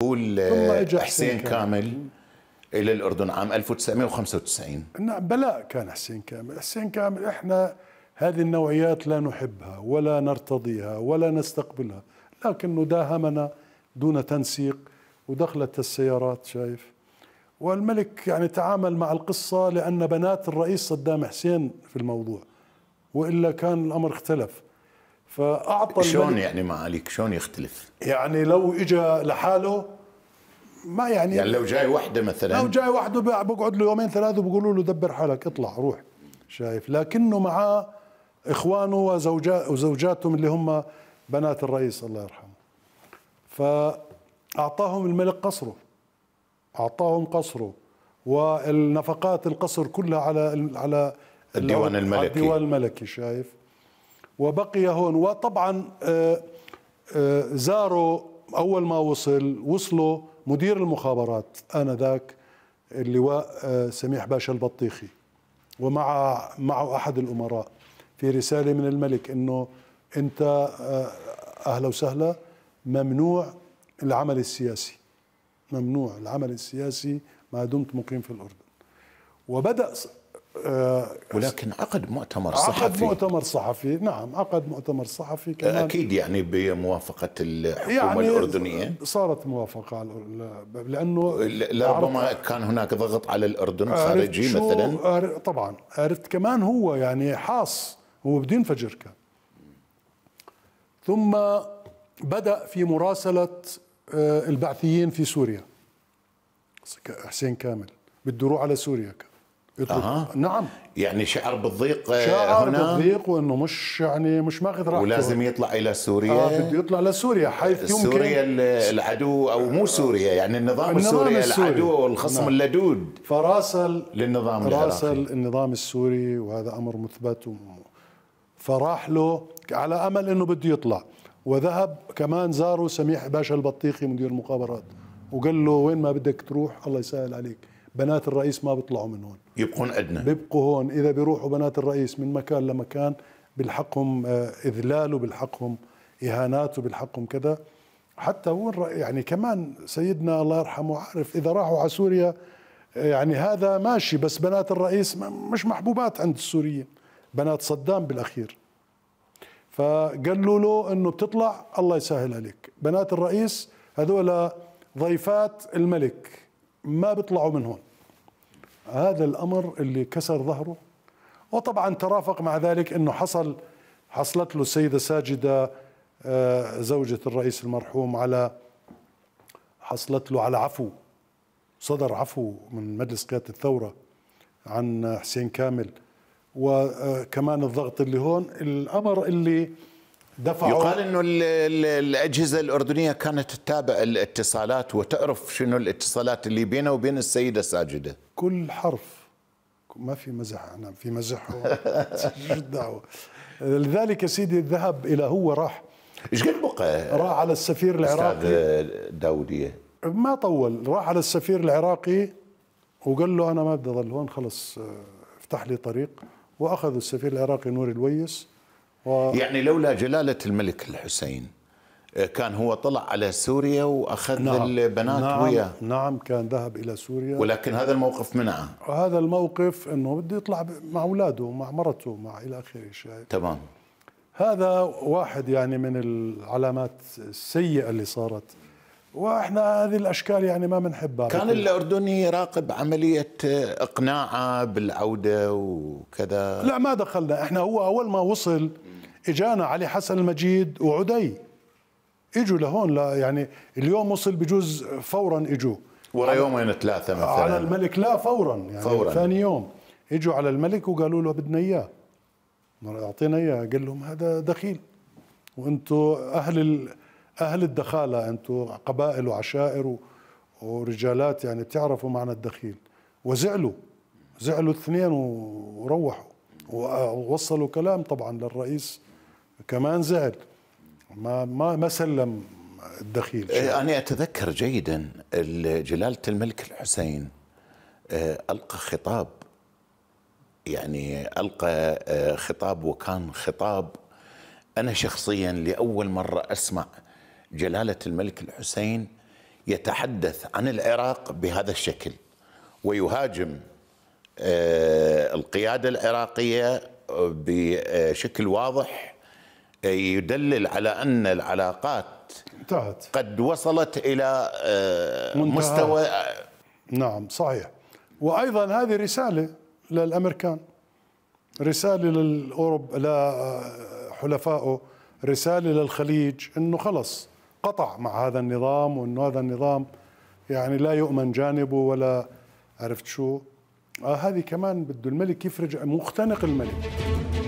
قول آه، حسين كامل الى الاردن عام 1995 نعم بلاء كان حسين كامل، حسين كامل احنا هذه النوعيات لا نحبها ولا نرتضيها ولا نستقبلها، لكنه داهمنا دون تنسيق ودخلت السيارات شايف والملك يعني تعامل مع القصه لان بنات الرئيس صدام حسين في الموضوع والا كان الامر اختلف فاعطى شلون يعني معاليك شلون يختلف؟ يعني لو اجى لحاله ما يعني يعني لو جاي وحده مثلا لو جاي وحده بقعد له يومين ثلاثه وبقولوا له دبر حالك اطلع روح شايف لكنه معاه اخوانه وزوجات وزوجاتهم اللي هم بنات الرئيس الله يرحمه فاعطاهم الملك قصره اعطاهم قصره والنفقات القصر كلها على على الديوان الملكي الديوان الملكي شايف وبقي هون وطبعا آه، آه، زاروا اول ما وصل وصلوا مدير المخابرات انذاك اللواء آه، سميح باشا البطيخي ومع معه احد الامراء في رساله من الملك انه انت اهلا وسهلا ممنوع العمل السياسي ممنوع العمل السياسي ما دمت مقيم في الاردن وبدا آه، ولكن عقد مؤتمر عقد صحفي عقد مؤتمر صحفي نعم عقد مؤتمر صحفي كمان آه، اكيد يعني بموافقه الحكومه يعني الاردنيه صارت موافقه لانه لربما كان هناك ضغط على الاردن خارجي مثلا طبعا عرفت كمان هو يعني حاص هو بده ينفجر كان ثم بدا في مراسله آه، البعثيين في سوريا حسين كامل بده يروح على سوريا كان أه. نعم يعني شعر بالضيق آه، شعر هنا بالضيق وانه مش يعني مش ماخذ راحته ولازم يطلع الى سوريا آه بده يطلع لسوريا حيث يمكن سوريا العدو او مو سوريا يعني النظام, النظام السوري, السوري العدو والخصم نعم. اللدود فراسل للنظام راسل العراقي. النظام السوري وهذا امر مثبت فراح له على امل انه بده يطلع وذهب كمان زاره سميح باشا البطيخي مدير المخابرات وقال له وين ما بدك تروح الله يسهل عليك بنات الرئيس ما بيطلعوا من هون يبقون ادنى بيبقوا هون اذا بيروحوا بنات الرئيس من مكان لمكان بالحقهم آه، اذلال وبالحقهم اهانات وبالحقهم كذا حتى هو يعني كمان سيدنا الله يرحمه عارف اذا راحوا على سوريا آه، يعني هذا ماشي بس بنات الرئيس مش محبوبات عند السوريين بنات صدام بالاخير فقالوا له انه بتطلع الله يسهل عليك بنات الرئيس هذول ضيفات الملك ما بيطلعوا من هون هذا الامر اللي كسر ظهره وطبعا ترافق مع ذلك انه حصل حصلت له السيده ساجده آه، زوجة الرئيس المرحوم على حصلت له على عفو صدر عفو من مجلس قيادة الثورة عن حسين كامل وكمان الضغط اللي هون الأمر اللي دفعوا يقال انه الاجهزه الاردنيه كانت تتابع الاتصالات وتعرف شنو الاتصالات اللي بينه وبين السيده ساجده كل حرف ما في مزح انا في مزح دعوه لذلك يا سيدي ذهب الى هو راح ايش قد بقى؟ راح على السفير العراقي داودية ما طول راح على السفير العراقي وقال له انا ما بدي اضل هون خلص آه، افتح لي طريق واخذ السفير العراقي نور الويس و... يعني لولا جلالة الملك الحسين آه، كان هو طلع على سوريا واخذ نعم البنات نعم وياه نعم كان ذهب الى سوريا ولكن هذا الموقف منعه هذا الموقف انه بده يطلع مع اولاده مع مرته مع الى اخره شيء تمام هذا واحد يعني من العلامات السيئه اللي صارت واحنا هذه الاشكال يعني ما بنحبها كان بكل. الاردني يراقب عمليه اقناعه بالعوده وكذا لا ما دخلنا احنا هو اول ما وصل اجانا علي حسن المجيد وعدي اجوا لهون لا يعني اليوم وصل بجوز فورا اجوا ورا يومين ثلاثه مثلا على الملك لا فورا يعني فورا ثاني يوم اجوا على الملك وقالوا له بدنا اياه اعطينا اياه قال لهم هذا دخيل وانتم اهل اهل الدخاله انتم قبائل وعشائر ورجالات يعني بتعرفوا معنى الدخيل وزعلوا زعلوا الاثنين وروحوا ووصلوا كلام طبعا للرئيس كمان زعل ما ما ما سلم الدخيل شيء. انا يعني اتذكر جيدا جلاله الملك الحسين آه، القى خطاب يعني القى آه، خطاب وكان خطاب انا شخصيا لاول مره اسمع جلاله الملك الحسين يتحدث عن العراق بهذا الشكل ويهاجم آه، القياده العراقيه بشكل واضح يدلل على ان العلاقات انتهت قد وصلت الى آه، منتهى. مستوى آه، نعم صحيح وايضا هذه رساله للامريكان رساله للاوروب لحلفائه آه، رساله للخليج انه خلص قطع مع هذا النظام وانه هذا النظام يعني لا يؤمن جانبه ولا عرفت شو آه هذه كمان بده الملك يفرج مختنق الملك